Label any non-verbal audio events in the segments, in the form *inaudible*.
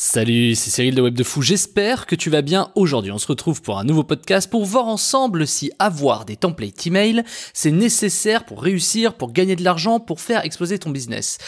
Salut, c'est Cyril de Web de Fou. J'espère que tu vas bien aujourd'hui. On se retrouve pour un nouveau podcast pour voir ensemble si avoir des templates email, c'est nécessaire pour réussir, pour gagner de l'argent, pour faire exploser ton business.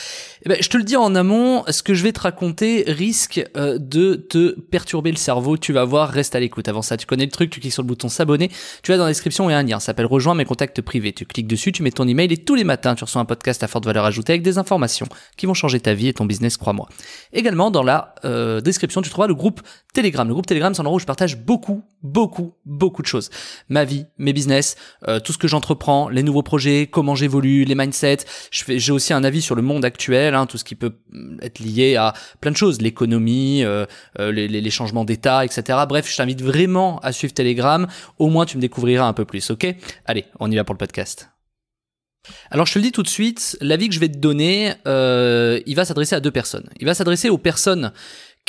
Eh ben, je te le dis en amont, ce que je vais te raconter risque euh, de te perturber le cerveau. Tu vas voir, reste à l'écoute. Avant ça, tu connais le truc, tu cliques sur le bouton s'abonner. Tu vas dans la description et un lien s'appelle rejoins mes contacts privés. Tu cliques dessus, tu mets ton email et tous les matins, tu reçois un podcast à forte valeur ajoutée avec des informations qui vont changer ta vie et ton business, crois-moi. Également dans la euh, euh, description, tu trouveras le groupe Telegram. Le groupe Telegram, c'est un endroit où je partage beaucoup, beaucoup, beaucoup de choses. Ma vie, mes business, euh, tout ce que j'entreprends, les nouveaux projets, comment j'évolue, les mindsets. J'ai aussi un avis sur le monde actuel, hein, tout ce qui peut mm, être lié à plein de choses, l'économie, euh, les, changements d'état, etc. Bref, je t'invite vraiment à suivre Telegram. Au moins, tu me découvriras un peu plus, ok Allez, on y va pour le podcast. Alors je te le dis tout de suite, l'avis que je vais te donner, il va s'adresser à deux personnes. Il va s'adresser aux personnes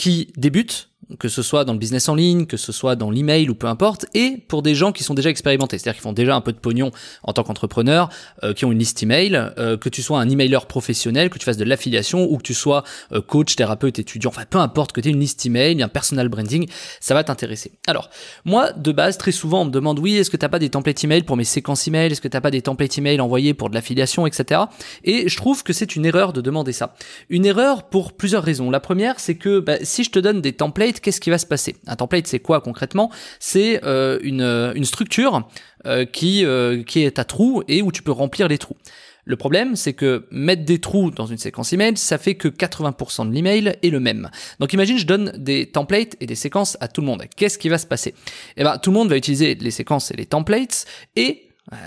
qui débute que ce soit dans le business en ligne, que ce soit dans l'email ou peu importe, et pour des gens qui sont déjà expérimentés, c'est-à-dire qui font déjà un peu de pognon en tant qu'entrepreneur, euh, qui ont une liste email, euh, que tu sois un emailer professionnel, que tu fasses de l'affiliation ou que tu sois euh, coach, thérapeute, étudiant, enfin peu importe que tu aies une liste email, un personal branding, ça va t'intéresser. Alors, moi de base, très souvent on me demande oui, est-ce que t'as pas des templates email pour mes séquences email, est-ce que t'as pas des templates email envoyés pour de l'affiliation, etc. Et je trouve que c'est une erreur de demander ça. Une erreur pour plusieurs raisons. La première, c'est que bah, si je te donne des templates qu'est-ce qui va se passer Un template, c'est quoi concrètement C'est euh, euh, une, structure euh, qui, qui est à trous et où tu peux remplir les trous. Le problème, c'est que mettre des trous dans une séquence email, ça fait que 80% de l'email est le même. Donc imagine, je donne des templates et des séquences à tout le monde. Qu'est-ce qui va se passer Eh bien, tout le monde va utiliser les séquences et les templates et euh,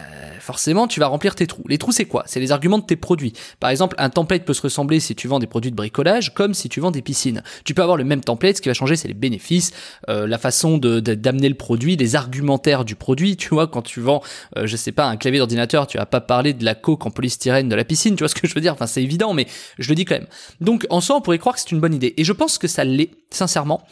forcément, tu vas remplir tes trous. Les trous, c'est quoi C'est les arguments de tes produits. Par exemple, un template peut se ressembler si tu vends des produits de bricolage, comme si tu vends des piscines. Tu peux avoir le même template, ce qui va changer, c'est les bénéfices, euh, la façon de, d'amener le produit, les argumentaires du produit. Tu vois, quand tu vends, euh, je sais pas, un clavier d'ordinateur, tu vas pas parler de la coque en polystyrène de la piscine. Tu vois ce que je veux dire Enfin, c'est évident, mais je le dis quand même. Donc, en soi, on pourrait croire que c'est une bonne idée. Et je pense que ça l'est, sincèrement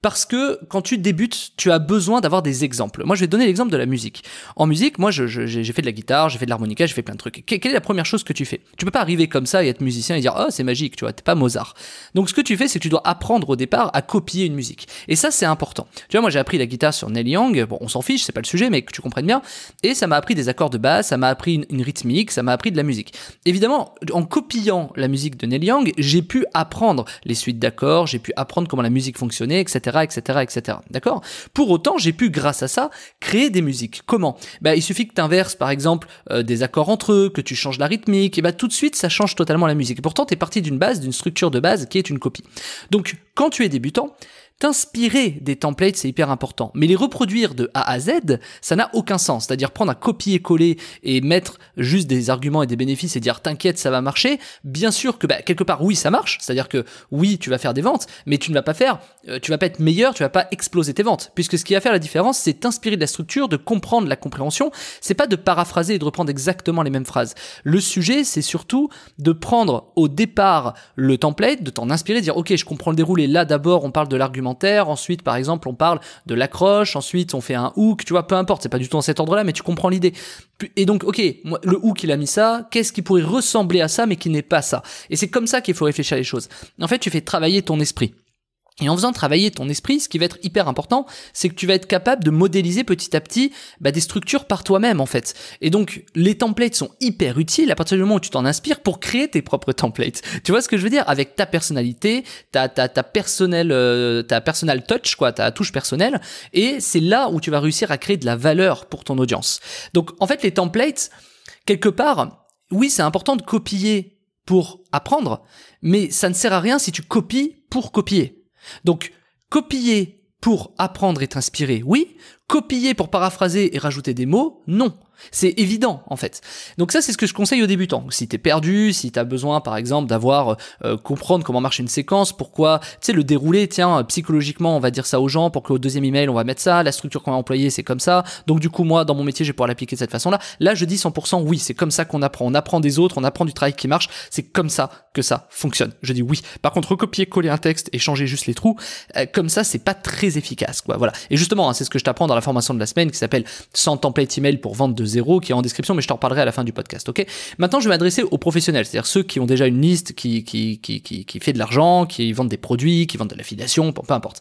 parce que quand tu débutes, tu as besoin d'avoir des exemples. Moi, je vais donner l'exemple de la musique. En musique, moi, j'ai fait de la guitare, j'ai fait de l'harmonica, j'ai fait plein de trucs. quelle est la première chose que tu fais Tu peux pas arriver comme ça et être musicien et dire oh c'est magique, tu vois, t'es pas Mozart. Donc ce que tu fais, c'est que tu dois apprendre au départ à copier une musique. Et ça, c'est important. Tu vois, moi, j'ai appris la guitare sur Neil Young. Bon, on s'en fiche, c'est pas le sujet, mais que tu comprennes bien. Et ça m'a appris des accords de basse, ça m'a appris une, rythmique, ça m'a appris de la musique. Évidemment, en copiant la musique de Neil Young, j'ai pu apprendre les suites d'accords, j'ai pu apprendre comment la musique fonctionnait, etc etc., etc., D'accord Pour autant, j'ai pu, grâce à ça, créer des musiques. Comment bah, Il suffit que tu inverses, par exemple, euh, des accords entre eux, que tu changes la rythmique, et bah, tout de suite, ça change totalement la musique. pourtant, tu es parti d'une base, d'une structure de base qui est une copie. Donc, quand tu es débutant, T'inspirer des templates, c'est hyper important. Mais les reproduire de A à Z, ça n'a aucun sens. C'est-à-dire prendre un copier-coller et mettre juste des arguments et des bénéfices et dire t'inquiète, ça va marcher. Bien sûr que bah, quelque part, oui, ça marche. C'est-à-dire que oui, tu vas faire des ventes, mais tu ne vas pas faire, euh, tu vas pas être meilleur, tu vas pas exploser tes ventes. Puisque ce qui va faire la différence, c'est t'inspirer de la structure, de comprendre la compréhension. C'est pas de paraphraser et de reprendre exactement les mêmes phrases. Le sujet, c'est surtout de prendre au départ le template, de t'en inspirer, de dire ok, je comprends le déroulé. Là, d'abord, on parle de l'argument ensuite par exemple on parle de l'accroche, ensuite on fait un hook, tu vois, peu importe, c'est pas du tout dans cet ordre-là, mais tu comprends l'idée. Et donc, ok, le hook il a mis ça, qu'est-ce qui pourrait ressembler à ça mais qui n'est pas ça Et c'est comme ça qu'il faut réfléchir à les choses. En fait, tu fais travailler ton esprit. Et en faisant travailler ton esprit, ce qui va être hyper important, c'est que tu vas être capable de modéliser petit à petit bah, des structures par toi-même en fait. Et donc les templates sont hyper utiles à partir du moment où tu t'en inspires pour créer tes propres templates. *laughs* Tu vois ce que je veux dire Avec ta personnalité, ta ta ta personnelle, euh, ta personal touch quoi, ta touche personnelle. Et c'est là où tu vas réussir à créer de la valeur pour ton audience. Donc en fait les templates, quelque part, oui c'est important de copier pour apprendre, mais ça ne sert à rien si tu copies pour copier. Donc, copier pour apprendre et t'inspirer, oui copier pour paraphraser et rajouter des mots, non. C'est évident en fait. Donc ça c'est ce que je conseille aux débutants. Si t'es perdu, si t'as besoin par exemple d'avoir euh, comprendre comment marche une séquence, pourquoi, tu sais le dérouler, tiens psychologiquement on va dire ça aux gens pour qu'au deuxième email on va mettre ça, la structure qu'on va employer c'est comme ça. Donc du coup moi dans mon métier je vais pouvoir l'appliquer de cette façon-là. Là je dis 100% oui, c'est comme ça qu'on apprend. On apprend des autres, on apprend du travail qui marche. C'est comme ça que ça fonctionne. Je dis oui. Par contre recopier, coller un texte et changer juste les trous, euh, comme ça c'est pas très efficace quoi. Voilà. Et justement hein, c'est ce que je t'apprends la formation de la semaine qui s'appelle 100 templates email pour vendre de zéro, qui est en description, mais je t'en reparlerai à la fin du podcast. Ok Maintenant, je vais m'adresser aux professionnels, c'est-à-dire ceux qui ont déjà une liste qui, qui, qui, qui, qui fait de l'argent, qui vendent des produits, qui vendent de l'affiliation, peu importe.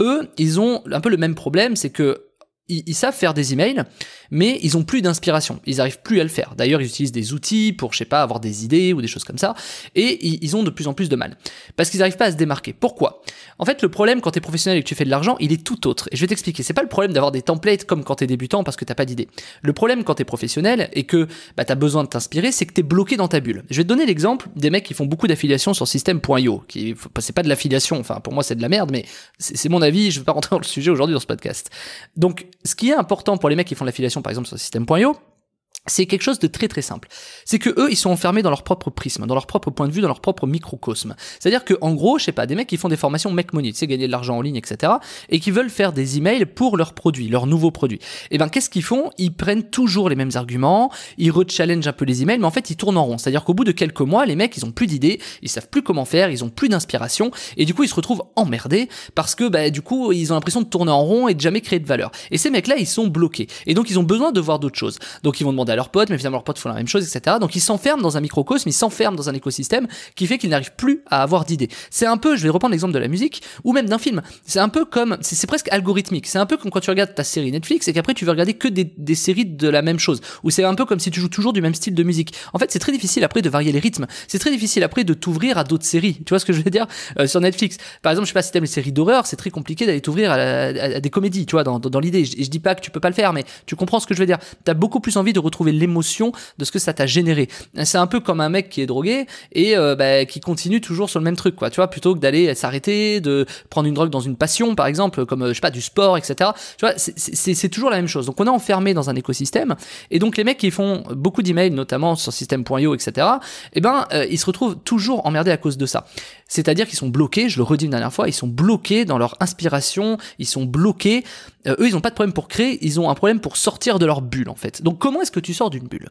Eux, ils ont un peu le même problème, c'est que ils, savent faire des emails, mais ils ont plus d'inspiration. Ils n'arrivent plus à le faire. D'ailleurs, ils utilisent des outils pour, je sais pas, avoir des idées ou des choses comme ça. Et ils, ont de plus en plus de mal. Parce qu'ils n'arrivent pas à se démarquer. Pourquoi En fait, le problème quand tu es professionnel et que tu fais de l'argent, il est tout autre. Et je vais t'expliquer. C'est pas le problème d'avoir des templates comme quand tu es débutant parce que t'as pas d'idée. Le problème quand tu es professionnel et que bah, tu as besoin de t'inspirer, c'est que tu es bloqué dans ta bulle. Je vais te donner l'exemple des mecs qui font beaucoup d'affiliation sur système.io Qui, c'est pas de l'affiliation. Enfin, pour moi, c'est de la merde, mais c'est mon avis. Je veux pas rentrer dans le sujet aujourd'hui dans ce podcast. Donc, ce qui est important pour les mecs qui font l'affiliation, par exemple, sur système.io, c'est quelque chose de très très simple. C'est que eux, ils sont enfermés dans leur propre prisme, dans leur propre point de vue, dans leur propre microcosme. C'est-à-dire que, en gros, je sais pas, des mecs qui font des formations make money, tu sais, gagner de l'argent en ligne, etc., et qui veulent faire des emails pour leurs produits, leurs nouveaux produits. Et eh ben, qu'est-ce qu'ils font Ils prennent toujours les mêmes arguments, ils rechallengent un peu les emails, mais en fait, ils tournent en rond. C'est-à-dire qu'au bout de quelques mois, les mecs, ils ont plus d'idées, ils savent plus comment faire, ils ont plus d'inspiration, et du coup, ils se retrouvent emmerdés parce que, bah, du coup, ils ont l'impression de tourner en rond et de jamais créer de valeur. Et ces mecs-là, ils sont bloqués. Et donc, ils ont besoin de voir d'autres choses. Donc, ils vont demander leurs potes, mais finalement leurs potes font la même chose, etc. Donc ils s'enferment dans un microcosme, ils s'enferment dans un écosystème qui fait qu'ils n'arrivent plus à avoir d'idées. C'est un peu, je vais reprendre l'exemple de la musique, ou même d'un film, c'est un peu comme, c'est presque algorithmique, c'est un peu comme quand tu regardes ta série Netflix et qu'après tu veux regarder que des, des séries de la même chose, ou c'est un peu comme si tu joues toujours du même style de musique. En fait, c'est très difficile après de varier les rythmes, c'est très difficile après de t'ouvrir à d'autres séries, tu vois ce que je veux dire, euh, sur Netflix. Par exemple, je sais pas si t'aimes les séries d'horreur, c'est très compliqué d'aller t'ouvrir à, des comédies, tu vois, dans, dans, l'idée, je, dis pas que tu peux pas le faire, mais tu comprends ce que je veux dire. T'as beaucoup plus envie de retrouver l'émotion de ce que ça t'a généré. C'est un peu comme un mec qui est drogué et euh, bah, qui continue toujours sur le même truc, quoi. Tu vois, plutôt que d'aller s'arrêter, de prendre une drogue dans une passion, par exemple, comme euh, je sais pas du sport, etc. Tu vois, c'est toujours la même chose. Donc on est enfermé dans un écosystème et donc les mecs qui font beaucoup d'emails, notamment sur système.io, etc. Eh ben, euh, ils se retrouvent toujours emmerdés à cause de ça. C'est-à-dire qu'ils sont bloqués. Je le redis une dernière fois, ils sont bloqués dans leur inspiration, ils sont bloqués. eux, ils n'ont pas de problème pour créer, ils ont un problème pour sortir de leur bulle, en fait. Donc comment est-ce que tu sort d'une bulle.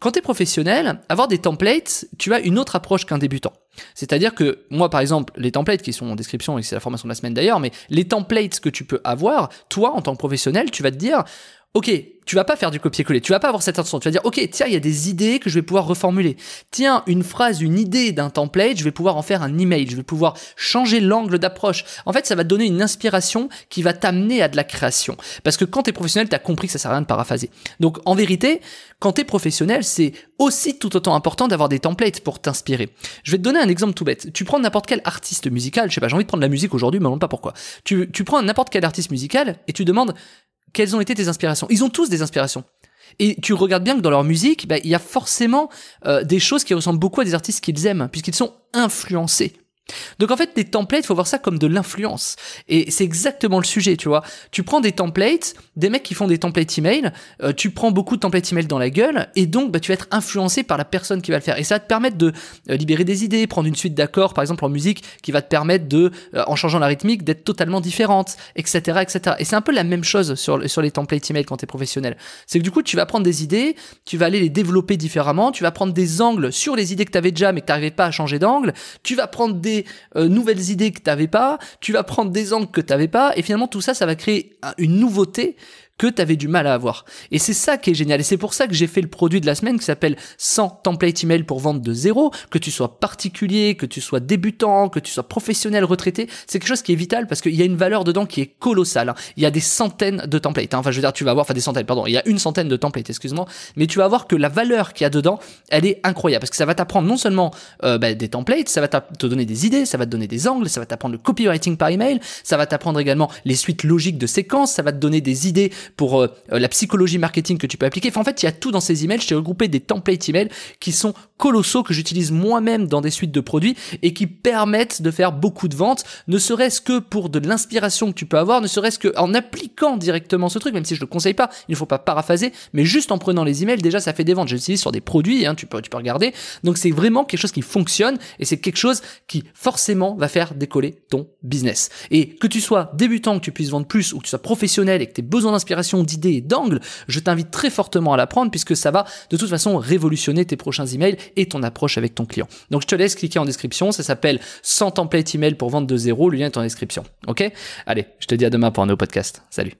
Quand tu es professionnel, avoir des templates, tu as une autre approche qu'un débutant. C'est-à-dire que moi, par exemple, les templates qui sont en description, et c'est la formation de la semaine d'ailleurs, mais les templates que tu peux avoir, toi, en tant que professionnel, tu vas te dire, ok, tu vas pas faire du copier-coller, tu vas pas avoir cette intention. Tu vas dire, ok, tiens, il y a des idées que je vais pouvoir reformuler. Tiens, une phrase, une idée d'un template, je vais pouvoir en faire un email, je vais pouvoir changer l'angle d'approche. En fait, ça va te donner une inspiration qui va t'amener à de la création. Parce que quand t'es professionnel, t'as compris que ça sert à rien de paraphaser. Donc, en vérité, quand t'es professionnel, c'est aussi tout autant important d'avoir des templates pour t'inspirer. Je vais te donner un exemple tout bête. Tu prends n'importe quel artiste musical, je sais pas, j'ai envie de prendre la musique aujourd'hui, mais on pas pourquoi. Tu, tu prends n'importe quel artiste musical et tu demandes, quelles ont été tes inspirations Ils ont tous des inspirations. Et tu regardes bien que dans leur musique, bah, il y a forcément euh, des choses qui ressemblent beaucoup à des artistes qu'ils aiment, puisqu'ils sont influencés. Donc en fait, les templates, il faut voir ça comme de l'influence. Et c'est exactement le sujet, tu vois. Tu prends des templates, des mecs qui font des templates email, euh, tu prends beaucoup de templates email dans la gueule, et donc bah, tu vas être influencé par la personne qui va le faire. Et ça va te permettre de euh, libérer des idées, prendre une suite d'accords, par exemple en musique, qui va te permettre de, euh, en changeant la rythmique, d'être totalement différente, etc., etc. Et c'est un peu la même chose sur, les templates email quand t'es es professionnel. C'est que du coup, tu vas prendre des idées, tu vas aller les développer différemment, tu vas prendre des angles sur les idées que tu déjà mais que tu pas à changer d'angle, tu vas prendre des euh, nouvelles idées que t'avais pas, tu vas prendre des angles que tu t'avais pas, et finalement tout ça, ça va créer une nouveauté que tu avais du mal à avoir. Et c'est ça qui est génial. Et c'est pour ça que j'ai fait le produit de la semaine qui s'appelle 100 templates email pour vendre de zéro. Que tu sois particulier, que tu sois débutant, que tu sois professionnel, retraité, c'est quelque chose qui est vital parce qu'il y a une valeur dedans qui est colossale. Hein. Il y a des centaines de templates. Hein. Enfin, je veux dire, tu vas avoir, enfin des centaines, pardon, il y a une centaine de templates, excuse-moi. Mais tu vas voir que la valeur qu'il y a dedans, elle est incroyable parce que ça va t'apprendre non seulement euh, bah, des templates, ça va te donner des idées, ça va te donner des angles, ça va t'apprendre le copywriting par email, ça va t'apprendre également les suites logiques de séquences, ça va te donner des idées pour euh, la psychologie marketing que tu peux appliquer. en fait, il y a tout dans ces emails. Je t'ai regroupé des templates emails qui sont colossaux que j'utilise moi-même dans des suites de produits et qui permettent de faire beaucoup de ventes, ne serait-ce que pour de l'inspiration que tu peux avoir, ne serait-ce que en appliquant directement ce truc, même si je le conseille pas, il ne faut pas paraphaser, mais juste en prenant les emails, déjà ça fait des ventes. Je l'utilise sur des produits, hein, tu peux, tu peux regarder. Donc c'est vraiment quelque chose qui fonctionne et c'est quelque chose qui forcément va faire décoller ton business. Et que tu sois débutant, que tu puisses vendre plus ou que tu sois professionnel et que tu aies besoin d'inspiration, d'idées et d'angles, je t'invite très fortement à l'apprendre puisque ça va de toute façon révolutionner tes prochains emails et ton approche avec ton client. Donc je te laisse cliquer en description, ça s'appelle 100 templates email pour vendre de zéro, le lien est en description. OK Allez, je te dis à demain pour un nouveau podcast. Salut.